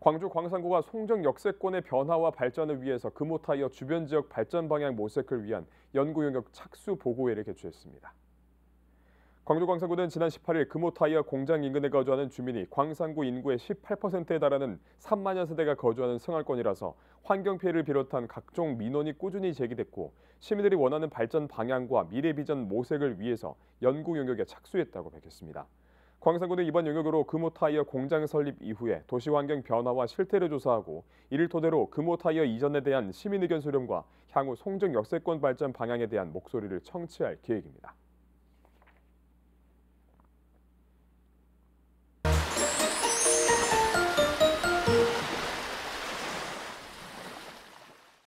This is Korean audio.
광주 광산구가 송정 역세권의 변화와 발전을 위해서 금호타이어 주변 지역 발전 방향 모색을 위한 연구 영역 착수 보고회를 개최했습니다. 광주 광산구는 지난 18일 금호타이어 공장 인근에 거주하는 주민이 광산구 인구의 18%에 달하는 3만여 세대가 거주하는 생활권이라서 환경 피해를 비롯한 각종 민원이 꾸준히 제기됐고 시민들이 원하는 발전 방향과 미래 비전 모색을 위해서 연구 용역에 착수했다고 밝혔습니다. 광산구는 이번 용역으로 금호타이어 공장 설립 이후에 도시환경 변화와 실태를 조사하고 이를 토대로 금호타이어 이전에 대한 시민의견 수렴과 향후 송정 역세권 발전 방향에 대한 목소리를 청취할 계획입니다.